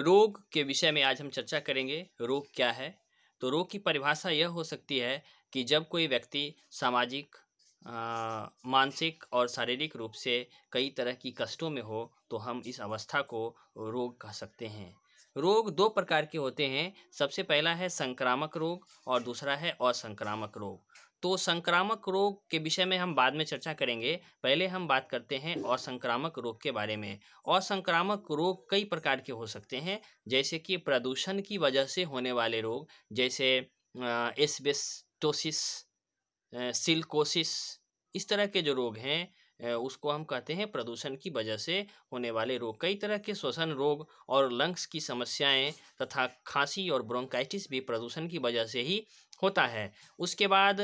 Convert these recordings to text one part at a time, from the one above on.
रोग के विषय में आज हम चर्चा करेंगे रोग क्या है तो रोग की परिभाषा यह हो सकती है कि जब कोई व्यक्ति सामाजिक मानसिक और शारीरिक रूप से कई तरह की कष्टों में हो तो हम इस अवस्था को रोग कह सकते हैं रोग दो प्रकार के होते हैं सबसे पहला है संक्रामक रोग और दूसरा है असंक्रामक रोग तो संक्रामक रोग के विषय में हम बाद में चर्चा करेंगे पहले हम बात करते हैं असंक्रामक रोग के बारे में असंक्रामक रोग कई प्रकार के हो सकते हैं जैसे कि प्रदूषण की वजह से होने वाले रोग जैसे एस्बेस्टोसिस सिल्कोसिस इस तरह के जो रोग हैं उसको हम कहते हैं प्रदूषण की वजह से होने वाले रोग कई तरह के श्वसन रोग और लंग्स की समस्याएं तथा खांसी और ब्रोंकाइटिस भी प्रदूषण की वजह से ही होता है उसके बाद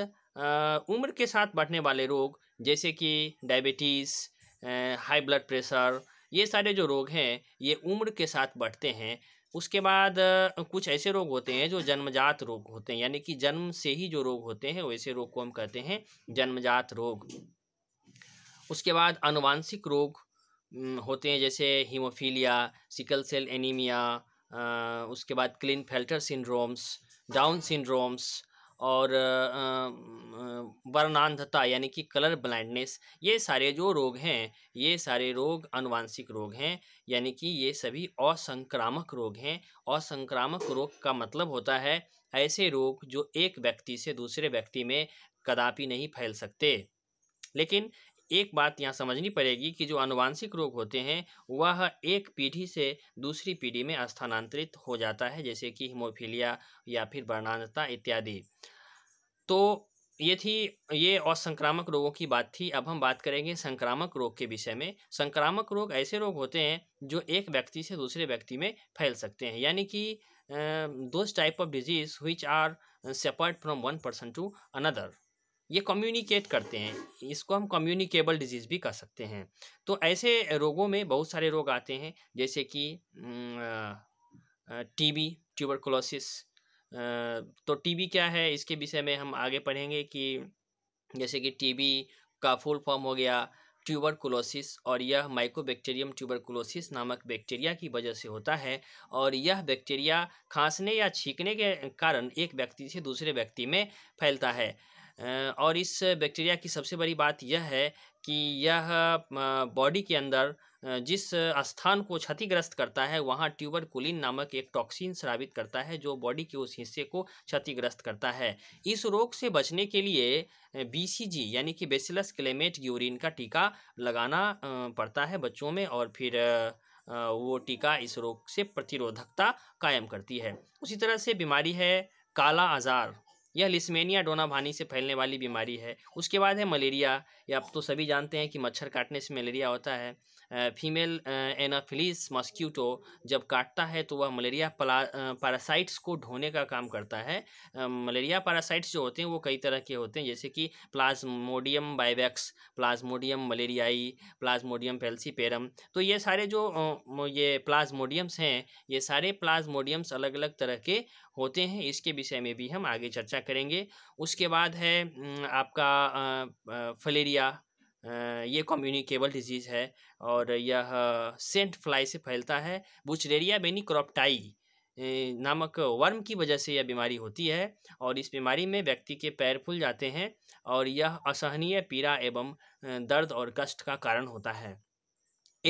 उम्र के साथ बढ़ने वाले रोग जैसे कि डायबिटीज़ हाई ब्लड प्रेशर ये सारे जो रोग हैं ये उम्र के साथ बढ़ते हैं उसके बाद कुछ ऐसे रोग होते हैं जो जन्मजात रोग होते हैं यानी कि जन्म से ही जो रोग होते हैं वैसे रोग को हम कहते हैं जन्मजात रोग उसके बाद अनुवांशिक रोग होते हैं जैसे हीमोफीलिया सिकल सेल एनीमिया उसके बाद Klinefelter syndromes Down syndromes और वर्णांधता यानी कि कलर ब्लाइंडनेस ये सारे जो रोग हैं ये सारे रोग अनुवांशिक रोग हैं यानी कि ये सभी असंक्रामक रोग हैं असंक्रामक रोग का मतलब होता है ऐसे रोग जो एक व्यक्ति से दूसरे व्यक्ति में कदापि नहीं फैल सकते लेकिन एक बात यहाँ समझनी पड़ेगी कि जो अनुवांशिक रोग होते हैं वह एक पीढ़ी से दूसरी पीढ़ी में स्थानांतरित हो जाता है जैसे कि हिमोफीलिया या फिर वर्णांधता इत्यादि तो ये थी ये और संक्रामक रोगों की बात थी अब हम बात करेंगे संक्रामक रोग के विषय में संक्रामक रोग ऐसे रोग होते हैं जो एक व्यक्ति से दूसरे व्यक्ति में फैल सकते हैं यानी कि those type of disease which are separate from one person to another ये कम्युनिकेट करते हैं इसको हम कम्युनिकेबल डिजीज़ भी कह सकते हैं तो ऐसे रोगों में बहुत सारे रोग आते हैं जैसे कि टीबी ट्यूबरकुलोसिस तो टीबी क्या है इसके विषय में हम आगे पढ़ेंगे कि जैसे कि टीबी का फुल फॉर्म हो गया ट्यूबरकुलोसिस और यह माइकोबैक्टीरियम ट्यूबरकुलोसिस नामक बैक्टीरिया की वजह से होता है और यह बैक्टीरिया खांसने या छींकने के कारण एक व्यक्ति से दूसरे व्यक्ति में फैलता है और इस बैक्टीरिया की सबसे बड़ी बात यह है कि यह बॉडी के अंदर जिस स्थान को क्षतिग्रस्त करता है वहाँ कुलिन नामक एक टॉक्सिन स्रावित करता है जो बॉडी के उस हिस्से को क्षतिग्रस्त करता है इस रोग से बचने के लिए बीसीजी यानी कि बेसिलस क्लेमेट यूरिन का टीका लगाना पड़ता है बच्चों में और फिर वो टीका इस रोग से प्रतिरोधकता कायम करती है उसी तरह से बीमारी है काला आज़ार यह लिस्मेनिया डोनाभानी से फैलने वाली बीमारी है उसके बाद है मलेरिया ये आप तो सभी जानते हैं कि मच्छर काटने से मलेरिया होता है फीमेल एनाफिलिस मॉस्क्यूटो जब काटता है तो वह मलेरिया पैरासाइट्स को ढोने का काम करता है मलेरिया पैरासाइट्स जो होते हैं वो कई तरह के होते हैं जैसे कि Plasmodium vivax Plasmodium malariae Plasmodium falciparum तो ये सारे जो ये प्लाज्मोडियम्स हैं ये सारे प्लाज्मोडियम्स अलग अलग तरह के होते हैं इसके विषय में भी हम आगे चर्चा करेंगे उसके बाद है आपका फलेरिया ये कम्युनिकेबल डिजीज़ है और यह सेंट फ्लाई से फैलता है बुचरेरिया क्रॉपटाई नामक वर्म की वजह से यह बीमारी होती है और इस बीमारी में व्यक्ति के पैर फूल जाते हैं और यह असहनीय पीड़ा एवं दर्द और कष्ट का कारण होता है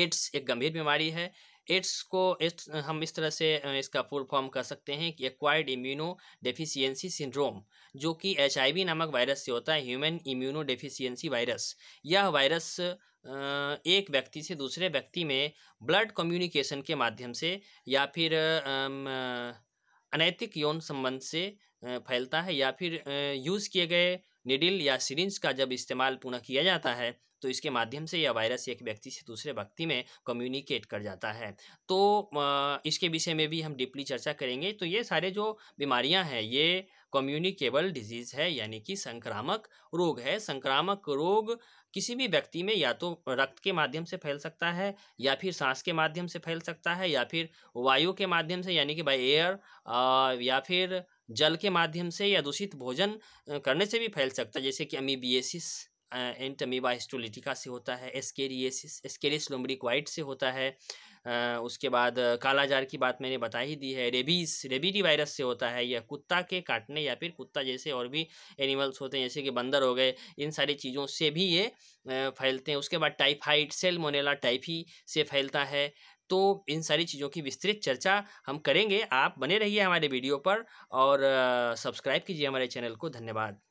एड्स एक गंभीर बीमारी है एड्स को इस हम इस तरह से इसका फुल फॉर्म कर सकते हैं कि एक्वायर्ड इम्यूनो डेफिशियंसी सिंड्रोम जो कि एच नामक वायरस से होता है ह्यूमन इम्यूनो डेफिशियंसी वायरस यह वायरस एक व्यक्ति से दूसरे व्यक्ति में ब्लड कम्युनिकेशन के माध्यम से या फिर अनैतिक यौन संबंध से फैलता है या फिर यूज़ किए गए निडिल या सीरिंज का जब इस्तेमाल पुनः किया जाता है तो इसके माध्यम से यह वायरस एक व्यक्ति से दूसरे व्यक्ति में कम्युनिकेट कर जाता है तो इसके विषय में भी हम डीपली चर्चा करेंगे तो ये सारे जो बीमारियाँ हैं ये कम्युनिकेबल डिजीज़ है यानी कि संक्रामक रोग है संक्रामक रोग किसी भी व्यक्ति में या तो रक्त के माध्यम से फैल सकता है या फिर सांस के माध्यम से फैल सकता है या फिर वायु के माध्यम से यानी कि बाई एयर या फिर जल के माध्यम से या दूषित भोजन करने से भी फैल सकता है जैसे कि अमीबियसिस एंटमीबा टमीबा हिस्टोलिटिका से होता है एस्केरियसिस एस्केरियस वाइट से होता है उसके बाद कालाजार की बात मैंने बता ही दी है रेबीज रेबीडी वायरस से होता है या कुत्ता के काटने या फिर कुत्ता जैसे और भी एनिमल्स होते हैं जैसे कि बंदर हो गए इन सारी चीज़ों से भी ये फैलते हैं उसके बाद टाइफाइड सेल मोनेला टाइफी से फैलता है तो इन सारी चीज़ों की विस्तृत चर्चा हम करेंगे आप बने रहिए हमारे वीडियो पर और सब्सक्राइब कीजिए हमारे चैनल को धन्यवाद